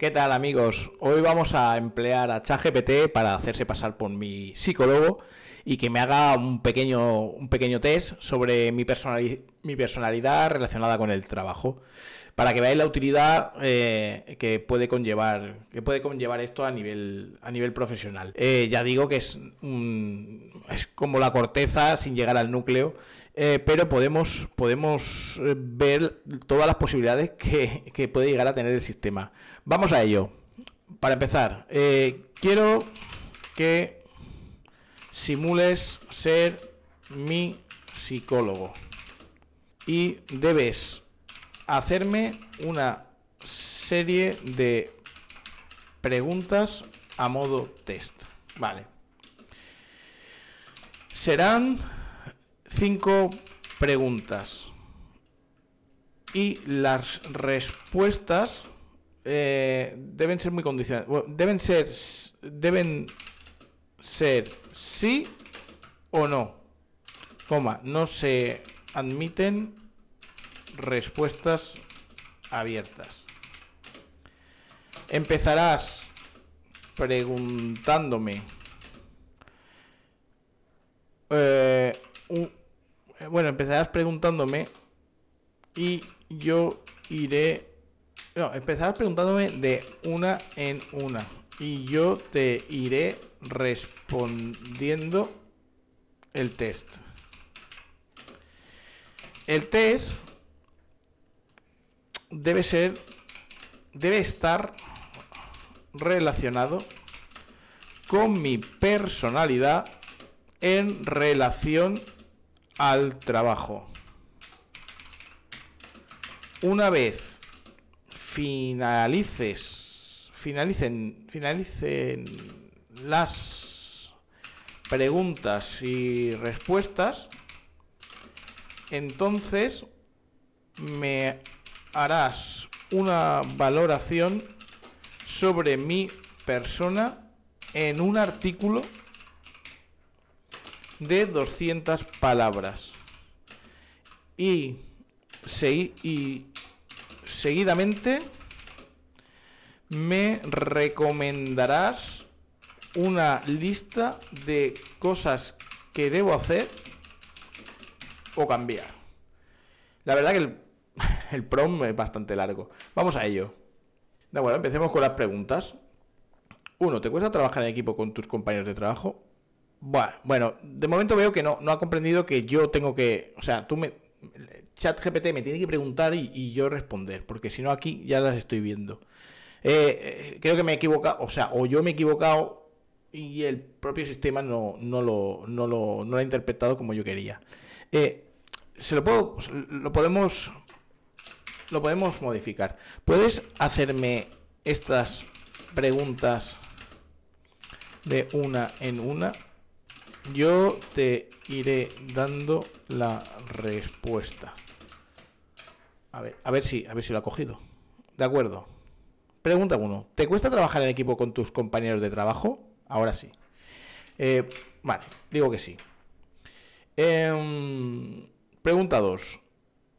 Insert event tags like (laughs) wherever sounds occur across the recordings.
¿Qué tal amigos? Hoy vamos a emplear a ChatGPT para hacerse pasar por mi psicólogo y que me haga un pequeño, un pequeño test sobre mi, mi personalidad relacionada con el trabajo. Para que veáis la utilidad eh, que puede conllevar, que puede conllevar esto a nivel, a nivel profesional. Eh, ya digo que es, es como la corteza sin llegar al núcleo. Eh, pero podemos, podemos ver todas las posibilidades que, puede llegar a tener el sistema. Vamos a ello. Para empezar, quiero que simules ser mi psicólogo. Y debes hacerme una serie de preguntas a modo test. Vale. Serán cinco preguntas. Y las respuestas eh, deben ser muy condicionadas. deben ser. Deben ser sí o no. Coma, no se admiten respuestas abiertas. Empezarás preguntándome. Eh, eh, bueno, empezarás preguntándome y yo iré... No, empezarás preguntándome de una en una y yo te iré respondiendo el test. El test debe ser, debe estar relacionado con mi personalidad en relación al trabajo. Una vez finalices, finalicen, finalicen las preguntas y respuestas, entonces me harás una valoración sobre mi persona en un artículo de 200 palabras. Y, y seguidamente me recomendarás una lista de cosas que debo hacer o cambiar. La verdad que el, (laughs) el prom es bastante largo. Vamos a ello. De acuerdo, empecemos con las preguntas. Uno, ¿te cuesta trabajar en equipo con tus compañeros de trabajo? Bueno, de momento veo que no, no ha comprendido que yo tengo que. O sea, tú me. Chat GPT me tiene que preguntar y, yo responder, porque si no aquí ya las estoy viendo. Eh, eh, creo que me he equivocado, o sea, o yo me he equivocado y el propio sistema no, lo, no, lo, ha interpretado como yo quería. Eh, se lo puedo, lo podemos, lo podemos modificar. ¿Puedes hacerme estas preguntas de una en una? Yo te iré dando la respuesta. A ver, a ver si, a ver si lo ha cogido. De acuerdo. Pregunta 1. ¿Te cuesta trabajar en equipo con tus compañeros de trabajo? Ahora sí. Eh, vale, digo que sí. Em, pregunta 2.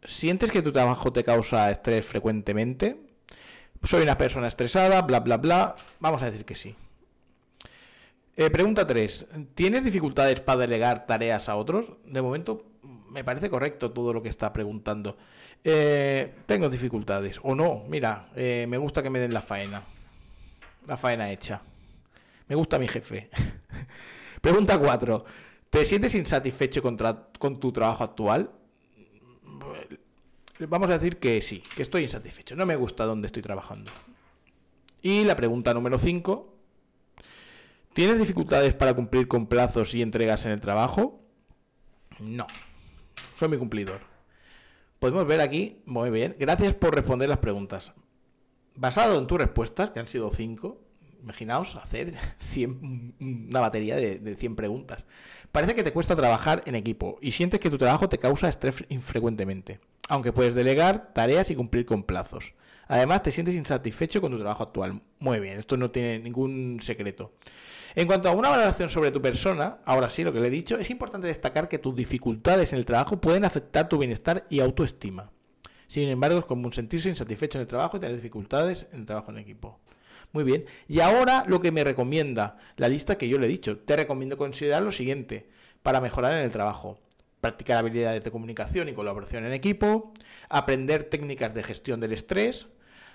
¿Sientes que tu trabajo te causa estrés frecuentemente? Soy una persona estresada, bla, bla, bla. Vamos a decir que sí. Eh, pregunta 3. ¿Tienes dificultades para delegar tareas a otros? De momento me parece correcto todo lo que está preguntando. Eh, tengo dificultades o no. Mira, me gusta que me den la faena. La faena hecha. Me gusta mi jefe. (laughs) Pregunta 4. ¿Te sientes insatisfecho con tu trabajo actual? Vamos a decir que sí, que estoy insatisfecho. No me gusta donde estoy trabajando. Y la pregunta número 5. ¿Tienes dificultades para cumplir con plazos y entregas en el trabajo? No. Soy mi cumplidor. Podemos ver aquí, muy bien. Gracias por responder las preguntas. Basado en tus respuestas, que han sido 5, Imaginaos hacer (laughs) una batería de, de, 100 preguntas. Parece que te cuesta trabajar en equipo y sientes que tu trabajo te causa estrés infrecuentemente, aunque puedes delegar tareas y cumplir con plazos. Además, te sientes insatisfecho con tu trabajo actual. Muy bien, esto no tiene ningún secreto. En cuanto a una valoración sobre tu persona, ahora sí, lo que le he dicho, es importante destacar que tus dificultades en el trabajo pueden afectar tu bienestar y autoestima. Sin embargo, es común sentirse insatisfecho en el trabajo y tener dificultades en el trabajo en equipo. Muy bien. Y ahora lo que me recomienda, la lista que yo le he dicho, te recomiendo considerar lo siguiente para mejorar en el trabajo. Practicar habilidades de comunicación y colaboración en equipo, aprender técnicas de gestión del estrés,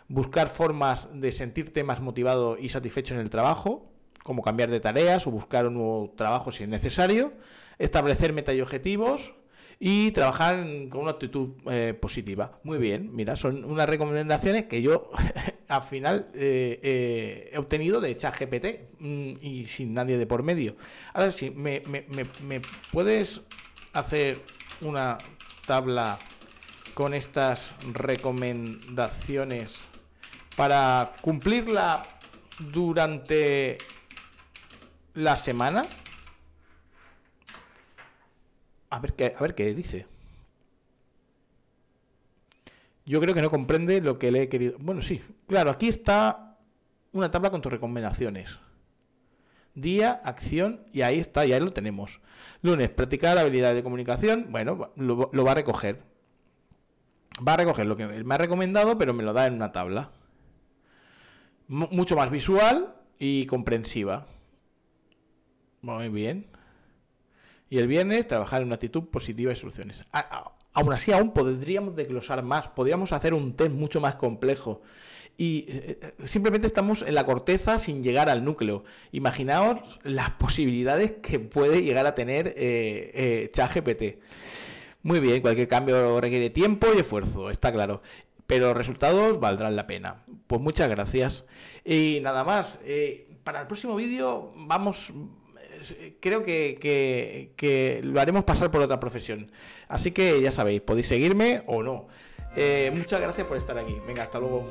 buscar formas de sentirte más motivado y satisfecho en el trabajo, como cambiar de tareas o buscar un nuevo trabajo si es necesario, establecer metas y objetivos, y trabajar con una actitud eh, positiva. Muy bien, mira, son unas recomendaciones que yo (laughs) al final eh, eh, he obtenido de ChatGPT mm, y sin nadie de por medio. Ahora sí, me, me puedes hacer una tabla con estas recomendaciones para cumplirla durante la semana? A ver qué, dice. Yo creo que no comprende lo que le he querido. Bueno, sí, claro, aquí está una tabla con tus recomendaciones. Día, acción, y ahí está, ya lo tenemos. Lunes, practicar habilidad de comunicación. Bueno, lo, va a recoger. Va a recoger lo que me ha recomendado, pero me lo da en una tabla. mucho más visual y comprensiva. Muy bien. Y el viernes, trabajar en una actitud positiva y soluciones. aún así, aún podríamos desglosar más, podríamos hacer un test mucho más complejo. Y eh, eh, simplemente estamos en la corteza sin llegar al núcleo. Imaginaos las posibilidades que puede llegar a tener chat eh, eh Muy bien, cualquier cambio requiere tiempo y esfuerzo, está claro pero los resultados valdrán la pena. Pues muchas gracias. Y nada más, para el próximo vídeo vamos creo que, lo haremos pasar por otra profesión. Así que ya sabéis, podéis seguirme o no. Eh, muchas gracias por estar aquí. Venga, hasta luego.